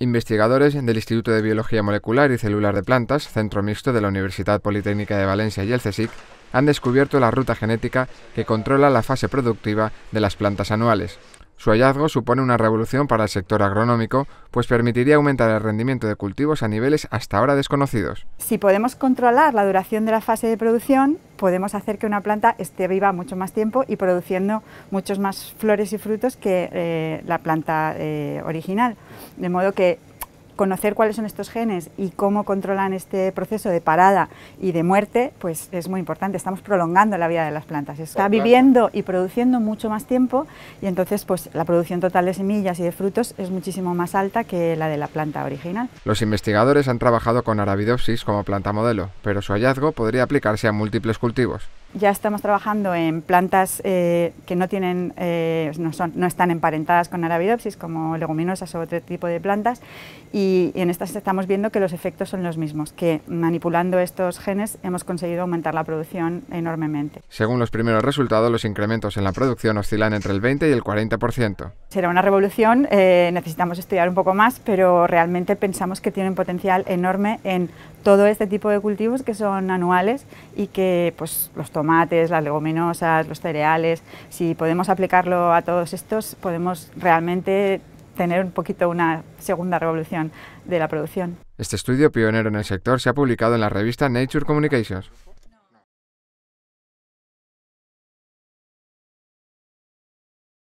Investigadores del Instituto de Biología Molecular y Celular de Plantas, Centro Mixto de la Universidad Politécnica de Valencia y el CSIC, han descubierto la ruta genética que controla la fase productiva de las plantas anuales, su hallazgo supone una revolución para el sector agronómico, pues permitiría aumentar el rendimiento de cultivos a niveles hasta ahora desconocidos. Si podemos controlar la duración de la fase de producción, podemos hacer que una planta esté viva mucho más tiempo y produciendo muchos más flores y frutos que eh, la planta eh, original. De modo que conocer cuáles son estos genes y cómo controlan este proceso de parada y de muerte, pues es muy importante. Estamos prolongando la vida de las plantas. Está viviendo y produciendo mucho más tiempo y entonces pues la producción total de semillas y de frutos es muchísimo más alta que la de la planta original. Los investigadores han trabajado con Arabidopsis como planta modelo, pero su hallazgo podría aplicarse a múltiples cultivos. Ya estamos trabajando en plantas eh, que no, tienen, eh, no, están emparentadas con Arabidopsis, como leguminosas o otro tipo de plantas, y, en estas estamos viendo que los efectos son los mismos, que manipulando estos genes hemos conseguido aumentar la producción enormemente. Según los primeros resultados, los incrementos en la producción oscilan entre el 20 y el 40%. Será una revolución, eh, necesitamos estudiar un poco más, pero realmente pensamos que tienen potencial enorme en todo este tipo de cultivos que son anuales y que pues, los las leguminosas, los cereales, si podemos aplicarlo a todos estos, podemos realmente tener un poquito una segunda revolución de la producción. Este estudio, pionero en el sector, se ha publicado en la revista Nature Communications.